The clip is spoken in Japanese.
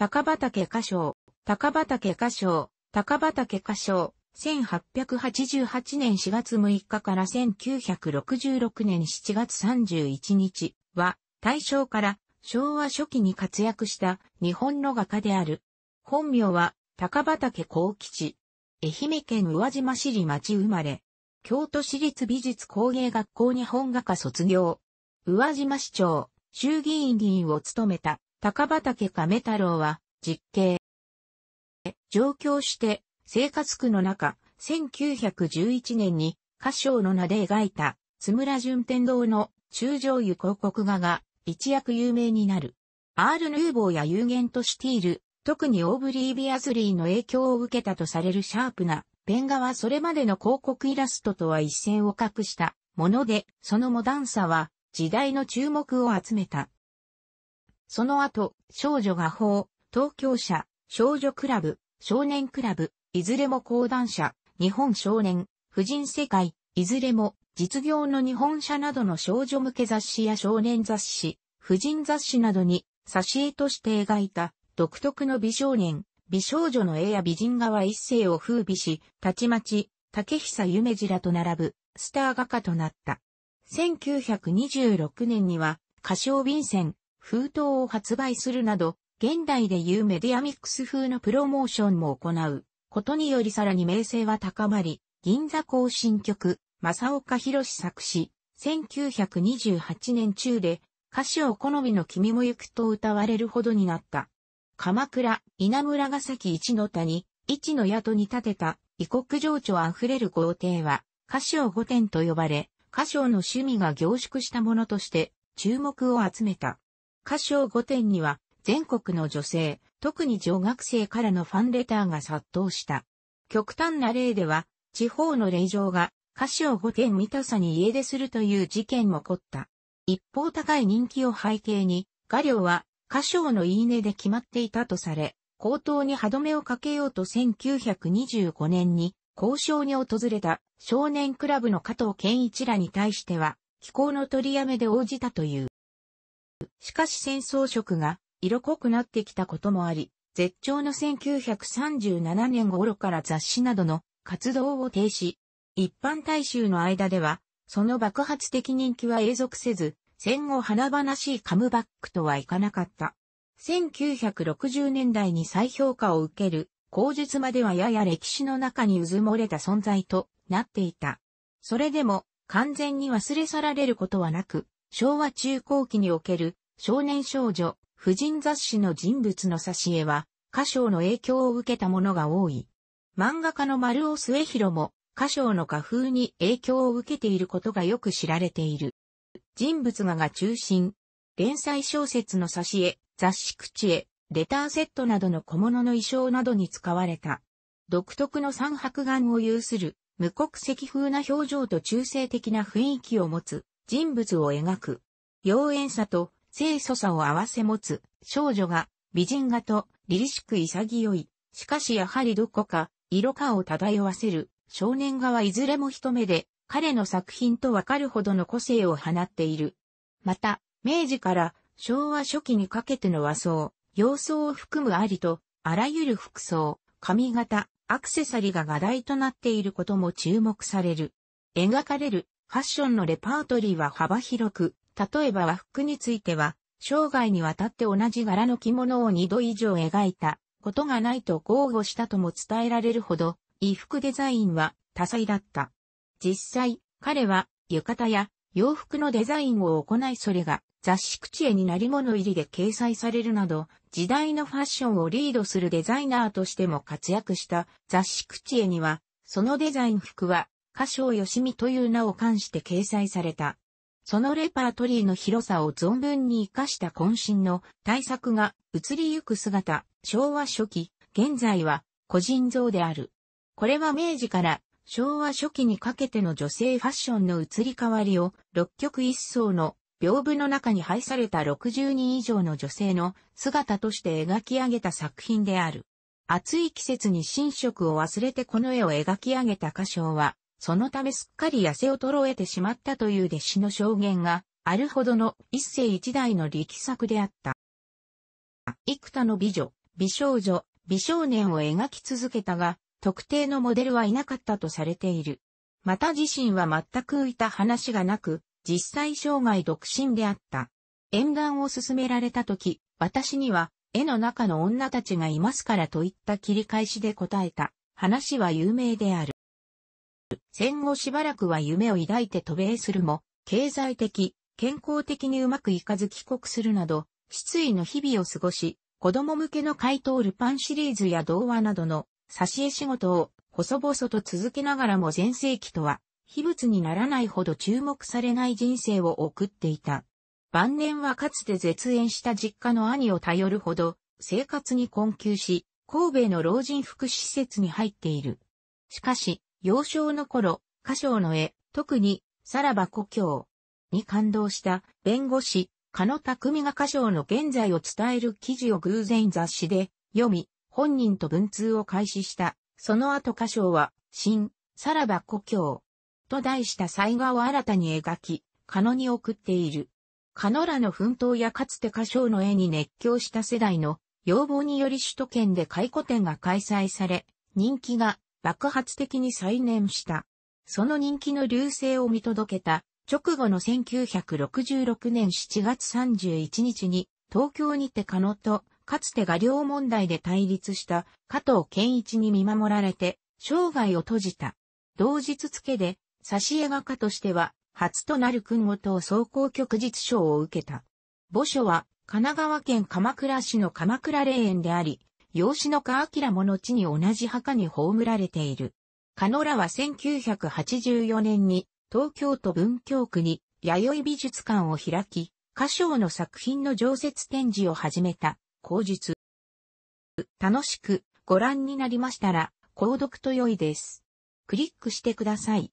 高畑歌唱、高畑歌唱、高畑歌唱、1888年4月6日から1966年7月31日は、大正から昭和初期に活躍した日本の画家である。本名は高畑幸吉。愛媛県宇和島市里町生まれ。京都市立美術工芸学校日本画科卒業。宇和島市長、衆議院議員を務めた。高畑亀太郎は、実刑。上京して、生活苦の中、1911年に、歌唱の名で描いた、津村順天堂の中上湯広告画が、一躍有名になる。アール・ヌーボーやゲンとシティール、特にオーブリー・ビアズリーの影響を受けたとされるシャープな、ペン画はそれまでの広告イラストとは一線を画したもので、そのモダンさは時代の注目を集めた。その後、少女画報、東京社、少女クラブ、少年クラブ、いずれも講談社、日本少年、婦人世界、いずれも、実業の日本社などの少女向け雑誌や少年雑誌、婦人雑誌などに、挿絵として描いた、独特の美少年、美少女の絵や美人画は一世を風靡し、たちまち、竹久夢寺らと並ぶ、スター画家となった。1926年には、歌唱便箋、封筒を発売するなど、現代でいうメディアミックス風のプロモーションも行うことによりさらに名声は高まり、銀座行進曲、正岡博作詞、1928年中で、歌詞を好みの君も行くと歌われるほどになった。鎌倉、稲村ヶ崎一の谷、一の宿に建てた、異国情緒あふれる豪邸は、歌詞を御殿と呼ばれ、歌唱の趣味が凝縮したものとして、注目を集めた。歌唱5点には全国の女性、特に女学生からのファンレターが殺到した。極端な例では、地方の令嬢が歌唱を5点見たさに家出するという事件も起こった。一方高い人気を背景に、画料は歌唱のいいねで決まっていたとされ、高等に歯止めをかけようと1925年に交渉に訪れた少年クラブの加藤健一らに対しては、気候の取りやめで応じたという。しかし戦争色が色濃くなってきたこともあり、絶頂の1937年頃から雑誌などの活動を停止。一般大衆の間では、その爆発的人気は永続せず、戦後華々しいカムバックとはいかなかった。1960年代に再評価を受ける、口述まではやや歴史の中にうずもれた存在となっていた。それでも完全に忘れ去られることはなく、昭和中後期における少年少女、婦人雑誌の人物の挿絵は、歌唱の影響を受けたものが多い。漫画家の丸尾末広も、歌唱の画風に影響を受けていることがよく知られている。人物画が中心。連載小説の挿絵、雑誌口絵、レターセットなどの小物の衣装などに使われた。独特の三白眼を有する、無国籍風な表情と中性的な雰囲気を持つ、人物を描く。妖艶さと清楚さを併せ持つ少女が美人画と凛々しく潔い。しかしやはりどこか色化を漂わせる少年画はいずれも一目で彼の作品とわかるほどの個性を放っている。また、明治から昭和初期にかけての和装、洋装を含むありと、あらゆる服装、髪型、アクセサリーが画題となっていることも注目される。描かれるファッションのレパートリーは幅広く、例えば和服については、生涯にわたって同じ柄の着物を2度以上描いたことがないと豪語したとも伝えられるほど、衣服デザインは多彩だった。実際、彼は浴衣や洋服のデザインを行いそれが雑誌口絵になり物入りで掲載されるなど、時代のファッションをリードするデザイナーとしても活躍した雑誌口絵には、そのデザイン服は歌唱よしみという名を冠して掲載された。そのレパートリーの広さを存分に活かした渾身の大作が移りゆく姿、昭和初期、現在は個人像である。これは明治から昭和初期にかけての女性ファッションの移り変わりを6曲一層の屏風の中に配された60人以上の女性の姿として描き上げた作品である。暑い季節に新色を忘れてこの絵を描き上げた歌唱は、そのためすっかり痩せ衰えてしまったという弟子の証言があるほどの一世一代の力作であった。幾多の美女、美少女、美少年を描き続けたが、特定のモデルはいなかったとされている。また自身は全く浮いた話がなく、実際生涯独身であった。縁談を勧められた時、私には絵の中の女たちがいますからといった切り返しで答えた話は有名である。戦後しばらくは夢を抱いて渡米するも、経済的、健康的にうまくいかず帰国するなど、失意の日々を過ごし、子供向けの怪盗ルパンシリーズや童話などの差し絵仕事を細々と続けながらも前世紀とは、秘仏にならないほど注目されない人生を送っていた。晩年はかつて絶縁した実家の兄を頼るほど、生活に困窮し、神戸の老人福祉施設に入っている。しかし、幼少の頃、歌唱の絵、特に、さらば故郷に感動した弁護士、加野匠が歌唱の現在を伝える記事を偶然雑誌で読み、本人と文通を開始した。その後歌唱は、新、さらば故郷と題した災画を新たに描き、加野に送っている。加野らの奮闘やかつて歌唱の絵に熱狂した世代の要望により首都圏で回顧展が開催され、人気が爆発的に再燃した。その人気の流星を見届けた直後の1966年7月31日に東京にて加納とかつて画量問題で対立した加藤健一に見守られて生涯を閉じた。同日付で挿絵画家としては初となる君ごと総合局実賞を受けた。墓所は神奈川県鎌倉市の鎌倉霊園であり、養子の家明も後に同じ墓に葬られている。カノラは1984年に東京都文京区に弥生美術館を開き、歌唱の作品の常設展示を始めた、口述。楽しくご覧になりましたら、購読と良いです。クリックしてください。